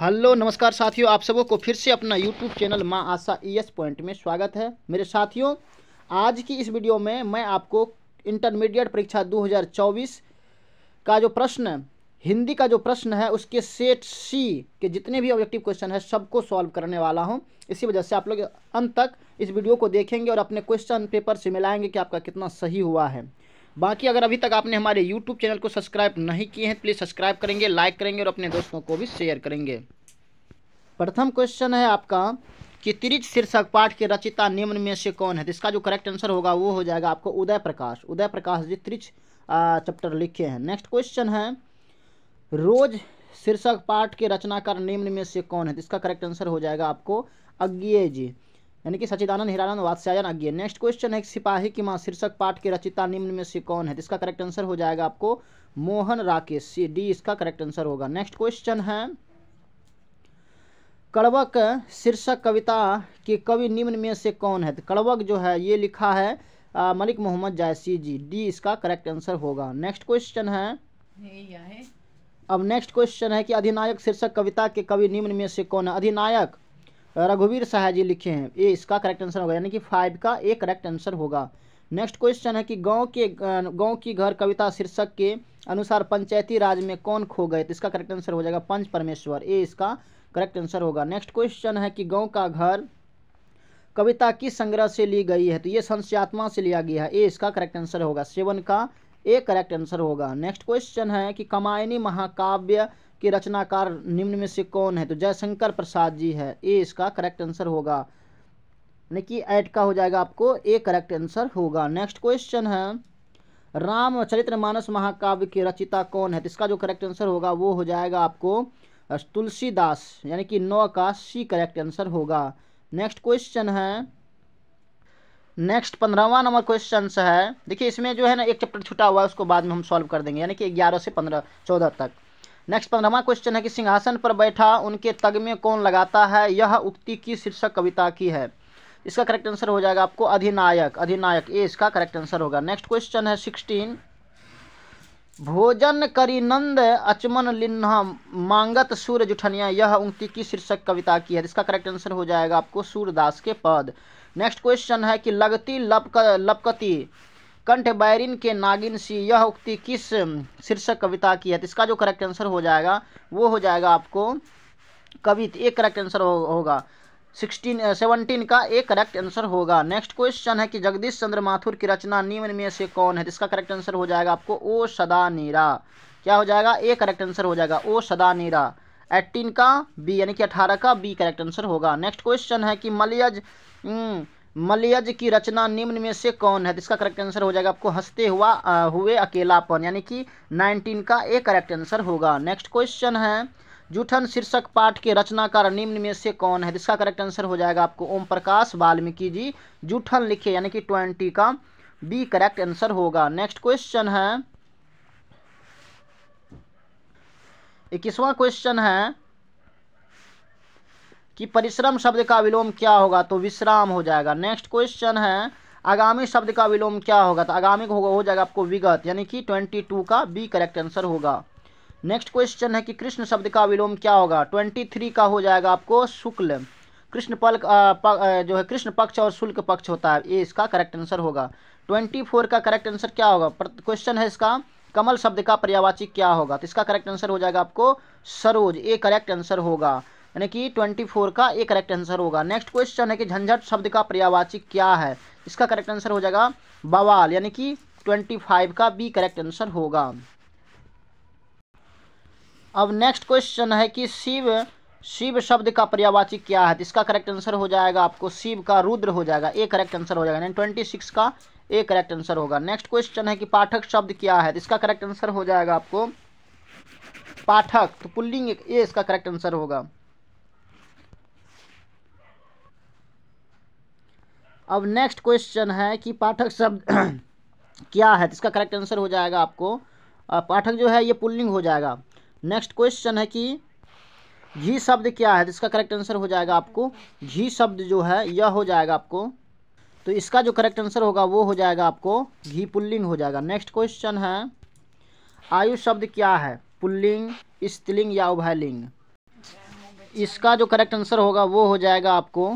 hello नमस्कार साथियों आप सबों को फिर से अपना यूट्यूब चैनल माँ आशा ई एस पॉइंट में स्वागत है मेरे साथियों आज की इस वीडियो में मैं आपको इंटरमीडिएट परीक्षा 2024 का जो प्रश्न हिंदी का जो प्रश्न है उसके सेट सी के जितने भी ऑब्जेक्टिव क्वेश्चन है सबको सॉल्व करने वाला हूँ इसी वजह से आप लोग अंत तक इस वीडियो को देखेंगे और अपने क्वेश्चन पेपर से मिलाएंगे कि आपका कितना सही हुआ है बाकी अगर अभी तक आपने हमारे यूट्यूब चैनल को सब्सक्राइब नहीं किए हैं प्लीज़ सब्सक्राइब करेंगे लाइक करेंगे और अपने दोस्तों को भी शेयर करेंगे प्रथम क्वेश्चन है आपका कि त्रिज शीर्षक पाठ के रचिता निम्न में से कौन है तो इसका जो करेक्ट आंसर होगा वो हो जाएगा आपको उदय प्रकाश उदय प्रकाश जी त्रिज चैप्टर लिखे हैं नेक्स्ट क्वेश्चन है रोज शीर्षक पाठ के रचनाकार निम्न में से कौन है तो इसका करेक्ट आंसर हो जाएगा आपको अज्ञे जी यानी कि सचिदानंद हिरानंद वात्स्यायन अज्ञे नेक्स्ट क्वेश्चन है सिपाही की माँ शीर्षक पाठ के रचिता निम्न में से कौन है इसका करेक्ट आंसर हो जाएगा आपको मोहन राकेश सी डी इसका करेक्ट आंसर होगा नेक्स्ट क्वेश्चन है कड़वक शीर्षक कविता के कवि निम्न में से कौन है तो कड़वक जो है ये लिखा है आ, मलिक मोहम्मद जायसी जी डी इसका करेक्ट आंसर होगा नेक्स्ट क्वेश्चन है अब नेक्स्ट क्वेश्चन है कि अधिनायक शीर्षक कविता के कवि निम्न में से कौन है अधिनायक रघुवीर शाह जी लिखे हैं ये इसका करेक्ट आंसर होगा यानी कि फाइव का ए करेक्ट आंसर होगा नेक्स्ट क्वेश्चन है कि गांव के गांव की घर कविता शीर्षक के अनुसार पंचायती राज में कौन खो गए तो इसका करेक्ट आंसर हो जाएगा पंच परमेश्वर ये इसका करेक्ट आंसर होगा नेक्स्ट क्वेश्चन है कि गांव का घर कविता किस संग्रह से ली गई है तो ये संस्यात्मा से लिया गया है ए इसका करेक्ट आंसर होगा सेवन का ए करेक्ट आंसर होगा नेक्स्ट क्वेश्चन है कि कमायनी महाकाव्य के रचनाकार निम्न में से कौन है तो जयशंकर प्रसाद जी है ए इसका करेक्ट आंसर होगा यानी कि एट का हो जाएगा आपको ए करेक्ट आंसर होगा नेक्स्ट क्वेश्चन है मानस महाकाव्य के रचिता कौन है तो इसका जो करेक्ट आंसर होगा वो हो जाएगा आपको तुलसीदास यानी कि नौ का सी करेक्ट आंसर होगा नेक्स्ट क्वेश्चन है नेक्स्ट पंद्रहवा नंबर क्वेश्चन है देखिए इसमें जो है ना एक चैप्टर छुटा हुआ है उसको बाद में हम सॉल्व कर देंगे यानी कि ग्यारह से पंद्रह चौदह तक नेक्स्ट पंद्रहवा क्वेश्चन है कि सिंहासन पर बैठा उनके तग में कौन लगाता है यह उक्ति की शीर्षक कविता की है इसका करेक्ट आंसर हो जाएगा आपको अधिनायक अधिनायक ए इसका करेक्ट आंसर होगा नेक्स्ट क्वेश्चन है सिक्सटीन भोजन करी नंद अचमन लिन्ह मांगत सूर्य जुठनिया यह उंगति की शीर्षक कविता की है इसका करेक्ट आंसर हो जाएगा आपको सूरदास के पद नेक्स्ट क्वेश्चन है कि लगती लपक लपकती कंठ बैरिन के नागिन सी यह उक्ति किस शीर्षक कविता की है तो इसका जो करेक्ट आंसर हो जाएगा वो हो जाएगा आपको कवित एक करेक्ट आंसर हो, होगा सिक्सटीन सेवनटीन का एक करेक्ट आंसर होगा नेक्स्ट क्वेश्चन है कि जगदीश चंद्र माथुर की रचना निम्न में से कौन है तो इसका करेक्ट आंसर हो जाएगा आपको ओ सदा नीरा क्या हो जाएगा ए करेक्ट आंसर हो जाएगा ओ सदा नीरा एट्टीन का बी यानी कि अठारह का बी करेक्ट आंसर होगा नेक्स्ट क्वेश्चन है कि मलयज मलयज की रचना निम्न में से कौन है तो इसका करेक्ट आंसर हो जाएगा आपको हंसते हुआ आ, हुए अकेलापन यानी कि 19 का ए करेक्ट आंसर होगा नेक्स्ट क्वेश्चन है जूठन शीर्षक पाठ के रचनाकार निम्न में से कौन है तो इसका करेक्ट आंसर हो जाएगा आपको ओम प्रकाश वाल्मीकि जी जूठन लिखे यानी कि ट्वेंटी का बी करेक्ट आंसर होगा नेक्स्ट क्वेश्चन है इक्कीसवा क्वेश्चन है कि परिश्रम शब्द का विलोम क्या होगा तो विश्राम हो जाएगा नेक्स्ट क्वेश्चन है आगामी शब्द का विलोम क्या होगा तो आगामी होगा हो जाएगा आपको विगत यानी कि ट्वेंटी टू का बी करेक्ट आंसर होगा नेक्स्ट क्वेश्चन है कि कृष्ण शब्द का विलोम क्या होगा ट्वेंटी थ्री का हो जाएगा आपको शुक्ल कृष्ण पल जो है कृष्ण पक्ष और शुल्क पक्ष होता है ये इसका करेक्ट आंसर होगा ट्वेंटी फोर का करेक्ट आंसर क्या होगा क्वेश्चन है इसका कमल शब्द का पर्यावाचिक क्या होगा तो इसका करेक्ट आंसर हो जाएगा आपको सरोज ये करेक्ट आंसर होगा यानी कि 24 का ये करेक्ट आंसर होगा नेक्स्ट क्वेश्चन है कि झंझट शब्द का पर्यावाचिक क्या है इसका करेक्ट आंसर हो जाएगा बवाल यानी कि 25 का बी करेक्ट आंसर होगा अब नेक्स्ट क्वेश्चन है कि शिव शिव शब्द का पर्यावाचिक क्या है तो इसका करेक्ट आंसर हो जाएगा आपको शिव का रुद्र हो जाएगा ए करेक्ट आंसर हो जाएगा यानी ट्वेंटी सिक्स का ए करेक्ट आंसर होगा नेक्स्ट क्वेश्चन है कि पाठक शब्द क्या है तो इसका करेक्ट आंसर हो जाएगा आपको पाठक तो पुल्लिंग ए इसका करेक्ट आंसर होगा अब नेक्स्ट क्वेश्चन है कि पाठक शब्द क्या है तो इसका करेक्ट आंसर हो जाएगा आपको पाठक जो है ये पुल्लिंग हो जाएगा नेक्स्ट क्वेश्चन है कि घी शब्द क्या है तो इसका करेक्ट आंसर हो जाएगा आपको घी शब्द जो है यह हो जाएगा आपको तो इसका जो करेक्ट आंसर होगा वो हो जाएगा आपको घी पुल्लिंग हो जाएगा नेक्स्ट क्वेश्चन है आयु शब्द क्या है पुल्लिंग स्त्रीलिंग या उभयलिंग इसका जो करेक्ट आंसर होगा वो हो जाएगा आपको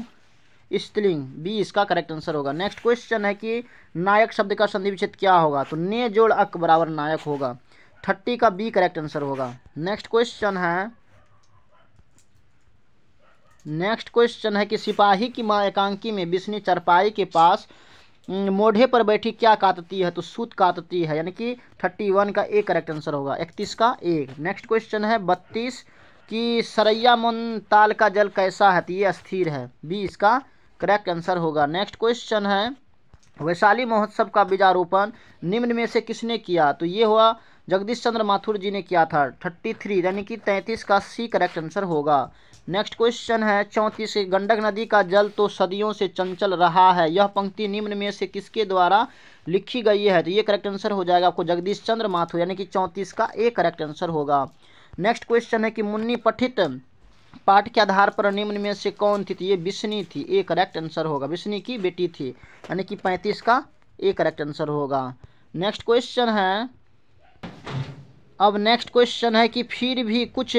स्त्रीलिंग बी इसका करेक्ट आंसर होगा नेक्स्ट क्वेश्चन है कि नायक शब्द का संधि विच्छेद क्या होगा तो ने जोड़ अक बराबर नायक होगा थर्टी का बी करेक्ट आंसर होगा नेक्स्ट क्वेश्चन है नेक्स्ट क्वेश्चन है कि सिपाही की माँ एकांकी में बिस्नी चरपाई के पास मोढ़े पर बैठी क्या काटती है तो सूत काटती है यानी कि थर्टी वन का ए करेक्ट आंसर होगा इकतीस का ए नेक्स्ट क्वेश्चन है बत्तीस कि सरैया मुन ताल का जल कैसा है तो ये अस्थिर है बी इसका करेक्ट आंसर होगा नेक्स्ट क्वेश्चन है वैशाली महोत्सव का बीजारोपण निम्न में से किसने किया तो ये हुआ जगदीश चंद्र माथुर जी ने किया था थर्टी थ्री यानी कि तैंतीस का सी करेक्ट आंसर होगा नेक्स्ट क्वेश्चन है चौंतीस गंडक नदी का जल तो सदियों से चंचल रहा है यह पंक्ति निम्न में से किसके द्वारा लिखी गई है तो ये करेक्ट आंसर हो जाएगा आपको जगदीश चंद्र माथुर यानी कि चौंतीस का ए करेक्ट आंसर होगा नेक्स्ट क्वेश्चन है कि मुन्नी पठित पाठ के आधार पर निम्न में से कौन थी तो ये बिस्नी थी ए करेक्ट आंसर होगा विष्णी की बेटी थी यानी कि पैंतीस का ए करेक्ट आंसर होगा नेक्स्ट क्वेश्चन है अब नेक्स्ट क्वेश्चन है कि फिर भी कुछ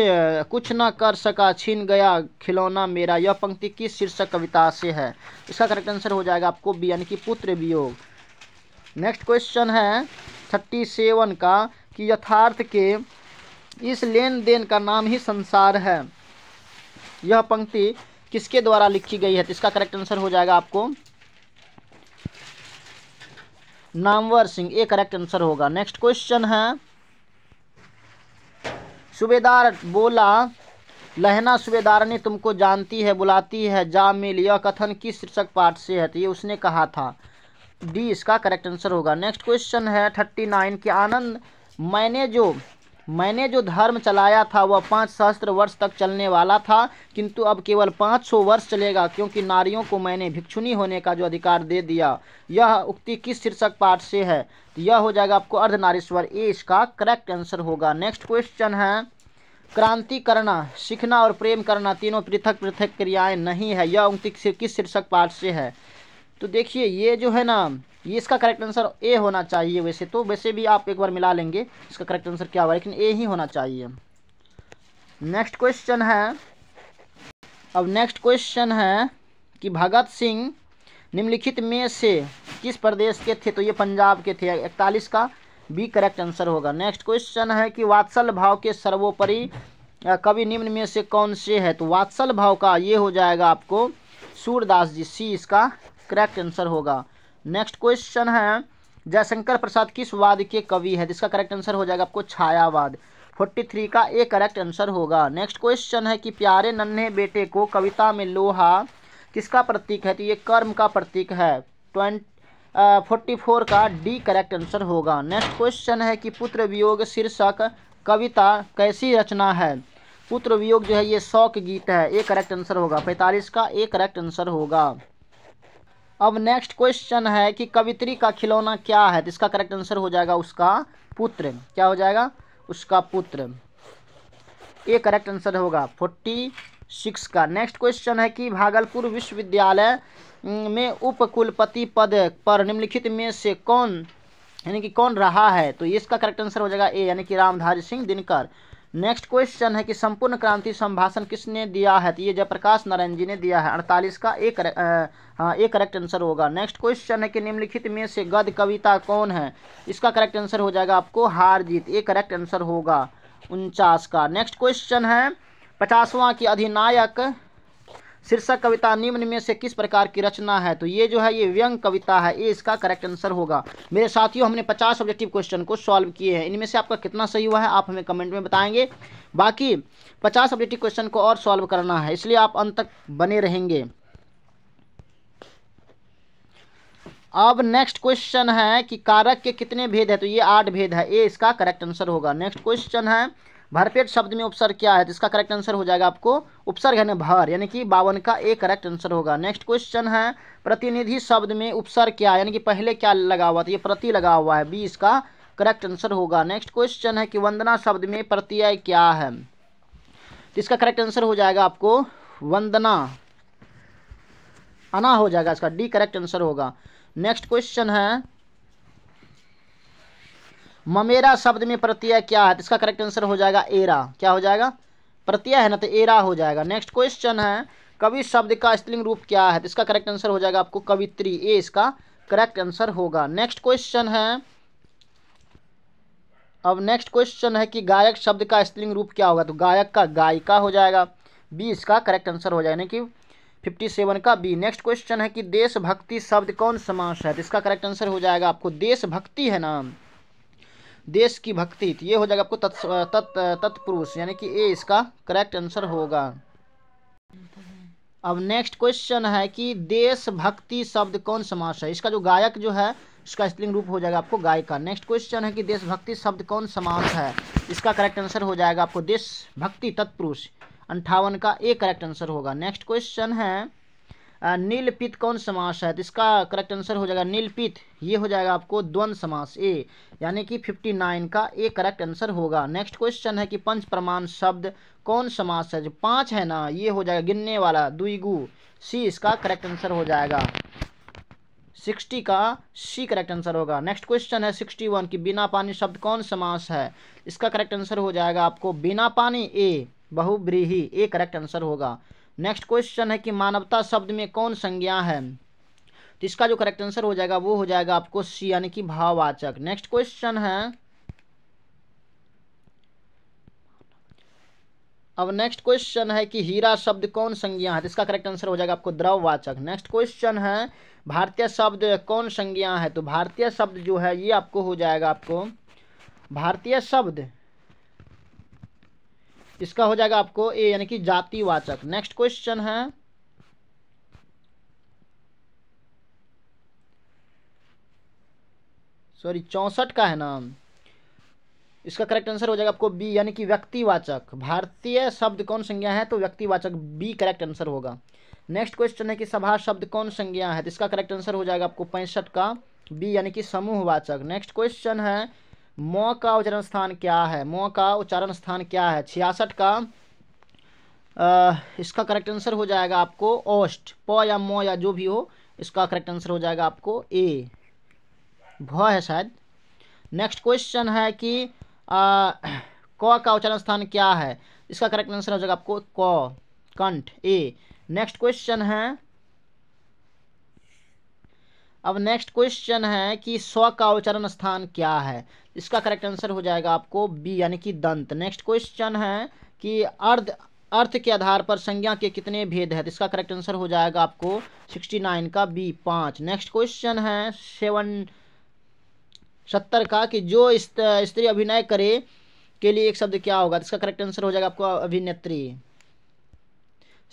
कुछ ना कर सका छीन गया खिलौना मेरा यह पंक्ति किस शीर्षक कविता से है इसका करेक्ट आंसर हो जाएगा आपको बी यानी कि पुत्र वियोग नेक्स्ट क्वेश्चन है थर्टी सेवन का कि यथार्थ के इस लेन देन का नाम ही संसार है यह पंक्ति किसके द्वारा लिखी गई है तो इसका करेक्ट आंसर हो जाएगा आपको नामवर सिंह ये करेक्ट आंसर होगा नेक्स्ट क्वेश्चन है सुबेदार बोला लहना सूबेदार ने तुमको जानती है बुलाती है जा मिल यह कथन किस शीर्षक पाठ से है तो ये उसने कहा था डी इसका करेक्ट आंसर होगा नेक्स्ट क्वेश्चन है थर्टी नाइन के आनंद मैंने जो मैंने जो धर्म चलाया था वह पाँच सहस्त्र वर्ष तक चलने वाला था किंतु अब केवल पाँच सौ वर्ष चलेगा क्योंकि नारियों को मैंने भिक्षुनी होने का जो अधिकार दे दिया यह उक्ति किस शीर्षक पाठ से है तो यह हो जाएगा आपको अर्धनारीश्वर ए इसका करेक्ट आंसर होगा नेक्स्ट क्वेश्चन है क्रांति करना सीखना और प्रेम करना तीनों पृथक पृथक क्रियाएँ नहीं है यह उक्ति किस शीर्षक पाठ से है तो देखिए ये जो है ना ये इसका करेक्ट आंसर ए होना चाहिए वैसे तो वैसे भी आप एक बार मिला लेंगे इसका करेक्ट आंसर क्या होगा लेकिन ए ही होना चाहिए नेक्स्ट क्वेश्चन है अब नेक्स्ट क्वेश्चन है कि भगत सिंह निम्नलिखित में से किस प्रदेश के थे तो ये पंजाब के थे इकतालीस का बी करेक्ट आंसर होगा नेक्स्ट क्वेश्चन है कि वात्सल भाव के सर्वोपरि कवि निम्न में से कौन से है तो वात्सल भाव का ये हो जाएगा आपको सूरदास जी सी इसका करेक्ट आंसर होगा नेक्स्ट क्वेश्चन है जयशंकर प्रसाद किस वाद के कवि है जिसका करेक्ट आंसर हो जाएगा आपको छायावाद फोर्टी थ्री का ए करेक्ट आंसर होगा नेक्स्ट क्वेश्चन है कि प्यारे नन्हे बेटे को कविता में लोहा किसका प्रतीक है तो ये कर्म का प्रतीक है ट्वेंट फोर्टी फोर का डी करेक्ट आंसर होगा नेक्स्ट क्वेश्चन है कि पुत्र वियोग शीर्षक कविता कैसी रचना है पुत्र वियोग जो है ये शौक गीत है ए करेक्ट आंसर होगा पैंतालीस का ए करेक्ट आंसर होगा अब नेक्स्ट क्वेश्चन है कि कवित्री का खिलौना क्या है तो इसका करेक्ट आंसर हो जाएगा उसका पुत्र क्या हो जाएगा उसका पुत्र ये करेक्ट आंसर होगा फोर्टी सिक्स का नेक्स्ट क्वेश्चन है कि भागलपुर विश्वविद्यालय में उपकुलपति पद पर निम्नलिखित में से कौन यानी कि कौन रहा है तो इसका करेक्ट आंसर हो जाएगा ए यानी कि रामधारी सिंह दिनकर नेक्स्ट क्वेश्चन है कि संपूर्ण क्रांति संभाषण किसने दिया है तो ये जयप्रकाश नारायण जी ने दिया है अड़तालीस का एक हाँ एक करेक्ट आंसर होगा नेक्स्ट क्वेश्चन है कि निम्नलिखित में से गद कविता कौन है इसका करेक्ट आंसर हो जाएगा आपको हार जीत ये करेक्ट आंसर होगा उनचास का नेक्स्ट क्वेश्चन है पचासवां की अधिनायक शीर्षक कविता निम्न में से किस प्रकार की रचना है तो ये जो है ये व्यंग कविता है ये इसका करेक्ट आंसर होगा मेरे साथियों हमने पचास ऑब्जेक्टिव क्वेश्चन को सॉल्व किए हैं इनमें से आपका कितना सही हुआ है आप हमें कमेंट में बताएंगे बाकी पचास ऑब्जेक्टिव क्वेश्चन को और सॉल्व करना है इसलिए आप अंत तक बने रहेंगे अब नेक्स्ट क्वेश्चन है कि कारक के कितने भेद है तो ये आठ भेद है ये इसका करेक्ट आंसर होगा नेक्स्ट क्वेश्चन है भरपेट शब्द में उपसर्ग क्या है तो इसका करेक्ट आंसर हो जाएगा आपको उपसर्ग है ना भर यानी कि बावन का ए करेक्ट आंसर होगा नेक्स्ट क्वेश्चन है प्रतिनिधि शब्द में उपसर्ग क्या है यानी कि पहले क्या लगा हुआ था ये प्रति लगा हुआ है बी इसका करेक्ट आंसर होगा नेक्स्ट क्वेश्चन है कि वंदना शब्द में प्रत्यय क्या है तो इसका करेक्ट आंसर हो जाएगा आपको वंदना अना हो जाएगा इसका डी करेक्ट आंसर होगा नेक्स्ट क्वेश्चन है ममेरा शब्द में प्रत्यय क्या है तो इसका करेक्ट आंसर हो जाएगा एरा क्या हो जाएगा प्रत्यय है ना तो एरा हो जाएगा नेक्स्ट क्वेश्चन है कवि शब्द का स्त्रीलिंग रूप क्या है तो इसका करेक्ट आंसर हो जाएगा आपको कवित्री ए इसका करेक्ट आंसर होगा नेक्स्ट क्वेश्चन है अब नेक्स्ट क्वेश्चन है कि गायक शब्द का स्त्रीलिंग रूप क्या होगा तो गायक का गायिका हो जाएगा बी इसका करेक्ट आंसर हो जाएगा यानी कि फिफ्टी सेवन का बी नेक्स्ट क्वेश्चन है कि देशभक्ति शब्द कौन समास है तो इसका करेक्ट आंसर हो जाएगा आपको देशभक्ति है ना देश की भक्ति तो ये हो जाएगा आपको तत् तत् तत्पुरुष यानी कि ए इसका करेक्ट आंसर होगा अब नेक्स्ट क्वेश्चन है कि देशभक्ति शब्द कौन समास है इसका जो गायक जो है इसका स्त्रिंग रूप हो जाएगा आपको गायिका नेक्स्ट क्वेश्चन है कि देशभक्ति शब्द कौन समास है इसका करेक्ट आंसर हो जाएगा आपको देशभक्ति तत्पुरुष अंठावन का ए करेक्ट आंसर होगा नेक्स्ट क्वेश्चन है नीलपित कौन समास है तो इसका करेक्ट आंसर हो जाएगा नीलपित ये हो जाएगा आपको द्वंद समास ए यानी कि फिफ्टी नाइन का ए करेक्ट आंसर होगा नेक्स्ट क्वेश्चन है कि पंच प्रमाण शब्द कौन समास है जो पाँच है ना ये हो जाएगा गिनने वाला दुईगु सी इसका करेक्ट आंसर हो जाएगा सिक्सटी का सी करेक्ट आंसर होगा नेक्स्ट क्वेश्चन है सिक्सटी वन की बिना पानी शब्द कौन समास है इसका करेक्ट आंसर हो जाएगा आपको बिना पानी ए बहुब्रीही ए करेक्ट आंसर होगा नेक्स्ट क्वेश्चन है कि मानवता शब्द में कौन संज्ञा है तो इसका जो करेक्ट आंसर हो जाएगा वो हो जाएगा आपको सी यानी कि भाववाचक नेक्स्ट क्वेश्चन है अब नेक्स्ट क्वेश्चन है कि हीरा शब्द कौन संज्ञा है तो इसका करेक्ट आंसर हो जाएगा आपको द्रववाचक नेक्स्ट क्वेश्चन है भारतीय शब्द कौन संज्ञा है तो भारतीय शब्द जो है ये आपको हो जाएगा आपको भारतीय शब्द इसका हो जाएगा आपको ए यानी कि जातिवाचक नेक्स्ट क्वेश्चन है सॉरी चौंसठ का है ना इसका करेक्ट आंसर हो जाएगा आपको बी यानी कि व्यक्तिवाचक भारतीय शब्द कौन संज्ञा है तो व्यक्तिवाचक बी करेक्ट आंसर होगा नेक्स्ट क्वेश्चन है कि सभा शब्द कौन संज्ञा है तो इसका करेक्ट आंसर हो जाएगा आपको पैंसठ का बी यानी कि समूहवाचक नेक्स्ट क्वेश्चन है मो का उच्चारण स्थान क्या है मो का उच्चारण स्थान क्या है छियासठ का आ, इसका करेक्ट आंसर हो जाएगा आपको ओस्ट प या म या जो भी हो इसका करेक्ट आंसर हो जाएगा आपको ए भ है शायद नेक्स्ट क्वेश्चन है कि क का उच्चारण स्थान क्या है इसका करेक्ट आंसर हो जाएगा आपको क कंठ ए नेक्स्ट क्वेश्चन है अब नेक्स्ट क्वेश्चन है कि स्व का उच्चारण स्थान क्या है इसका करेक्ट आंसर हो जाएगा आपको बी यानी कि दंत नेक्स्ट क्वेश्चन है कि अर्ध अर्थ के आधार पर संज्ञा के कितने भेद हैं तो इसका करेक्ट आंसर हो जाएगा आपको सिक्सटी नाइन का बी पाँच नेक्स्ट क्वेश्चन है सेवन सत्तर का कि जो स्त्री अभिनय करे के लिए एक शब्द क्या होगा तो इसका करेक्ट आंसर हो जाएगा आपको अभिनेत्री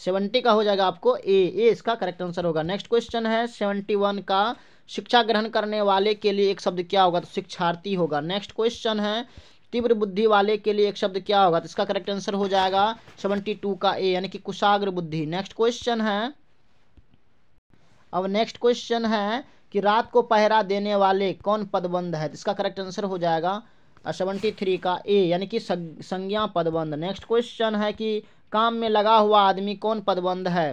सेवेंटी का हो जाएगा आपको ए ए इसका करेक्ट आंसर होगा नेक्स्ट क्वेश्चन है सेवेंटी वन का शिक्षा ग्रहण करने वाले के लिए एक शब्द क्या होगा तो शिक्षार्थी होगा नेक्स्ट क्वेश्चन है तीव्र बुद्धि वाले के लिए एक शब्द क्या होगा तो इसका करेक्ट आंसर हो जाएगा सेवेंटी टू का ए यानी कि कुशाग्र बुद्धि नेक्स्ट क्वेश्चन है अब नेक्स्ट क्वेश्चन है कि रात को पहरा देने वाले कौन पदबंध है तो इसका करेक्ट आंसर हो जाएगा सेवेंटी थ्री का ए यानी कि संज्ञा पदबंध नेक्स्ट क्वेश्चन है कि काम में लगा हुआ आदमी कौन पदबंध है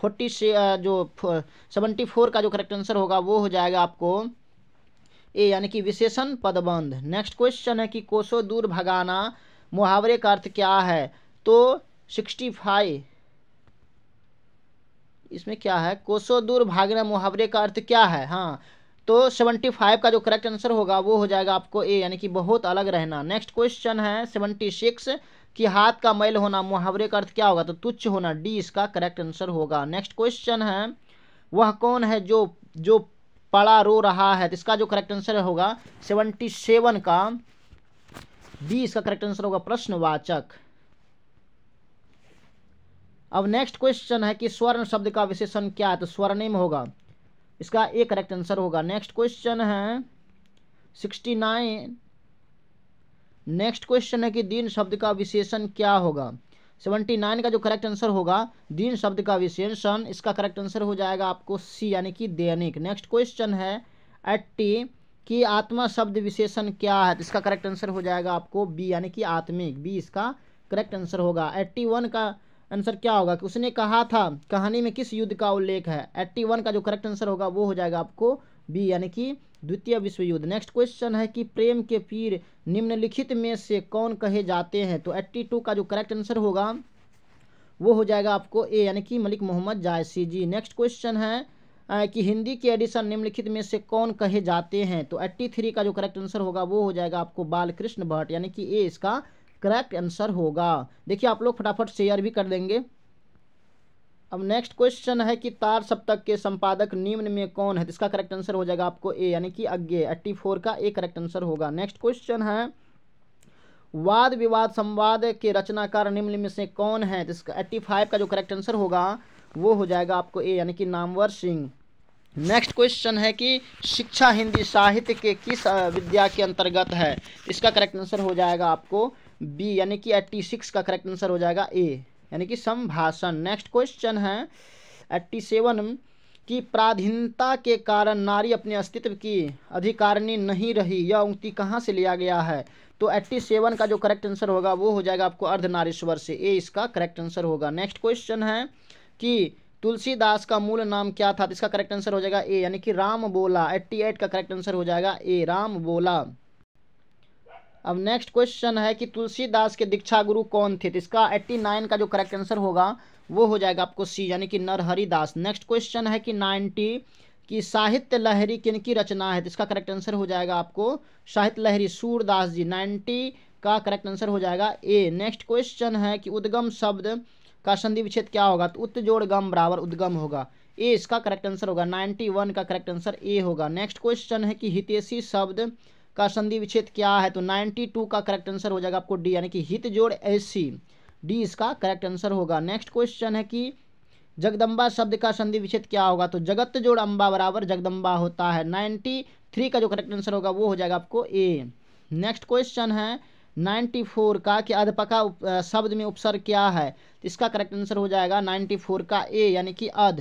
फोर्टी से जो सेवेंटी फोर का जो करेक्ट आंसर होगा वो हो जाएगा आपको ए यानी कि विशेषण पदबंध नेक्स्ट क्वेश्चन है कि कोसों दूर भगाना मुहावरे का अर्थ क्या है तो सिक्सटी फाइव इसमें क्या है कोसों दूर भागना मुहावरे का अर्थ क्या है हाँ तो सेवेंटी फाइव का जो करेक्ट आंसर होगा वो हो जाएगा आपको ए यानी कि बहुत अलग रहना नेक्स्ट क्वेश्चन है सेवेंटी सिक्स कि हाथ का मैल होना मुहावरे का अर्थ क्या होगा तो तुच्छ होना डी इसका करेक्ट आंसर होगा नेक्स्ट क्वेश्चन है वह कौन है जो जो पड़ा रो रहा है तो इसका जो करेक्ट आंसर होगा सेवनटी सेवन का बी इसका करेक्ट आंसर होगा प्रश्नवाचक अब नेक्स्ट क्वेश्चन है कि स्वर्ण शब्द का विशेषण क्या है तो स्वर्णिम होगा इसका ए करेक्ट आंसर होगा नेक्स्ट क्वेश्चन है सिक्सटी नाइन नेक्स्ट क्वेश्चन है कि दीन शब्द का विशेषण क्या होगा सेवेंटी नाइन का जो करेक्ट आंसर होगा दीन शब्द का विशेषण इसका करेक्ट आंसर हो जाएगा आपको सी यानी कि दैनिक नेक्स्ट क्वेश्चन है एट्टी कि आत्मा शब्द विशेषण क्या है तो इसका करेक्ट आंसर हो जाएगा आपको बी यानी कि आत्मिक बी इसका करेक्ट आंसर होगा एट्टी वन का आंसर क्या होगा कि उसने कहा था कहानी में किस युद्ध का उल्लेख है एट्टी वन का जो करेक्ट आंसर होगा वो हो जाएगा आपको बी यानी कि द्वितीय विश्व युद्ध नेक्स्ट क्वेश्चन है कि प्रेम के पीर निम्नलिखित में से कौन कहे जाते हैं तो एट्टी टू का जो करेक्ट आंसर होगा वो हो जाएगा आपको ए यानी कि मलिक मोहम्मद जायसी जी नेक्स्ट क्वेश्चन है कि हिंदी के एडिशन निम्नलिखित में से कौन कहे जाते हैं तो एट्टी थ्री का जो करेक्ट आंसर होगा वो हो जाएगा आपको बालकृष्ण भट्ट यानी कि ए इसका करेक्ट आंसर होगा देखिए आप लोग फटाफट शेयर भी कर देंगे अब नेक्स्ट क्वेश्चन है कि तार सप्तक के संपादक निम्न में कौन है तो इसका करेक्ट आंसर हो जाएगा आपको ए यानी कि अज्ञे एट्टी फोर का ए करेक्ट आंसर होगा नेक्स्ट क्वेश्चन है वाद विवाद संवाद के रचनाकार निम्न में से कौन है जिसका तो इसका एट्टी फाइव का जो करेक्ट आंसर होगा वो हो जाएगा आपको ए यानी कि नामवर सिंह नेक्स्ट क्वेश्चन है कि शिक्षा हिंदी साहित्य के किस विद्या के अंतर्गत है इसका करेक्ट आंसर हो जाएगा आपको बी यानी कि एट्टी सिक्स का करेक्ट आंसर हो जाएगा ए यानी कि संभाषण नेक्स्ट क्वेश्चन है एट्टी सेवन की प्राधीनता के कारण नारी अपने अस्तित्व की अधिकारिणी नहीं रही यह उक्ति कहाँ से लिया गया है तो एट्टी सेवन का जो करेक्ट आंसर होगा वो हो जाएगा आपको अर्धनारीश्वर से ए इसका करेक्ट आंसर होगा नेक्स्ट क्वेश्चन है कि तुलसीदास का मूल नाम क्या था तो इसका करेक्ट आंसर हो जाएगा ए यानी कि राम बोला एट्टी एट का करेक्ट आंसर हो जाएगा ए राम बोला अब नेक्स्ट क्वेश्चन है कि तुलसीदास के दीक्षा गुरु कौन थे तो इसका एट्टी नाइन का जो करेक्ट आंसर होगा वो हो जाएगा आपको सी यानी कि नरहरि दास नेक्स्ट क्वेश्चन है कि नाइन्टी कि साहित्य लहरी किन की रचना है तो इसका करेक्ट आंसर हो जाएगा आपको साहित्य लहरी सूरदास जी नाइन्टी का करेक्ट आंसर हो जाएगा ए नेक्स्ट क्वेश्चन है कि उद्गम शब्द का संधि विच्छेद क्या होगा तो उत्त जोड़ गम बराबर उद्गम होगा ए इसका करेक्ट आंसर होगा नाइन्टी वन का करेक्ट आंसर ए होगा नेक्स्ट क्वेश्चन है कि हितेशी शब्द का संधि विच्छेद क्या है तो 92 का करेक्ट आंसर हो जाएगा आपको डी यानी कि हित जोड़ सी डी इसका करेक्ट आंसर होगा नेक्स्ट क्वेश्चन है कि जगदम्बा शब्द का संधि विच्छेद क्या होगा तो जगत जोड़ अम्बा बराबर जगदम्बा होता है नाइन्टी थ्री का जो करेक्ट आंसर होगा वो हो जाएगा आपको ए नेक्स्ट क्वेश्चन है नाइन्टी फोर का कि अधपका शब्द में उपसर्ग क्या है तो इसका करेक्ट आंसर हो जाएगा नाइन्टी फोर का ए यानी कि अध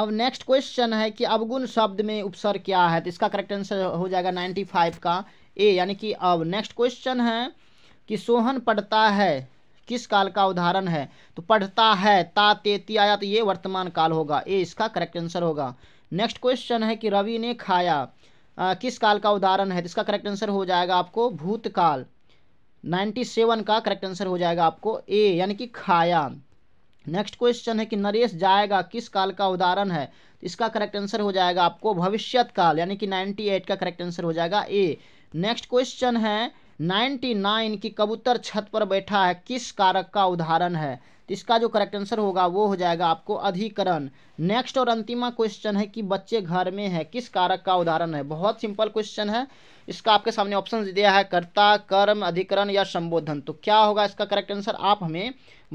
अब नेक्स्ट क्वेश्चन है कि अवगुण शब्द में उपसर क्या है तो इसका करेक्ट आंसर हो जाएगा नाइन्टी फाइव का ए यानी कि अब नेक्स्ट क्वेश्चन है कि सोहन पढ़ता है किस काल का उदाहरण है तो पढ़ता है ता तेती आया तो ये वर्तमान काल होगा ए इसका करेक्ट आंसर होगा नेक्स्ट क्वेश्चन है कि रवि ने खाया आ, किस काल का उदाहरण है तो इसका करेक्ट आंसर हो जाएगा आपको भूतकाल नाइन्टी सेवन का करेक्ट आंसर हो जाएगा आपको ए यानी कि खाया नेक्स्ट क्वेश्चन है कि नरेश जाएगा किस काल का उदाहरण है इसका करेक्ट आंसर हो जाएगा आपको भविष्यत काल यानी कि 98 का करेक्ट आंसर हो जाएगा ए नेक्स्ट क्वेश्चन है 99 की कबूतर छत पर बैठा है किस कारक का उदाहरण है इसका जो करेक्ट आंसर होगा वो हो जाएगा आपको अधिकरण नेक्स्ट और अंतिमा क्वेश्चन है कि बच्चे घर में है किस कारक का उदाहरण है बहुत सिंपल क्वेश्चन है इसका आपके सामने ऑप्शन दिया है कर्ता कर्म अधिकरण या संबोधन तो क्या होगा इसका करेक्ट आंसर आप हमें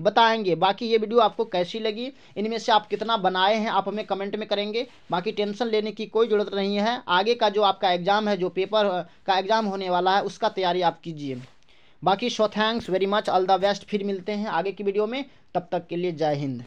बताएंगे बाकी ये वीडियो आपको कैसी लगी इनमें से आप कितना बनाए हैं आप हमें कमेंट में करेंगे बाकी टेंशन लेने की कोई ज़रूरत नहीं है आगे का जो आपका एग्ज़ाम है जो पेपर का एग्ज़ाम होने वाला है उसका तैयारी आप कीजिए बाकी show thanks very much all the best फिर मिलते हैं आगे की वीडियो में तब तक के लिए जय हिंद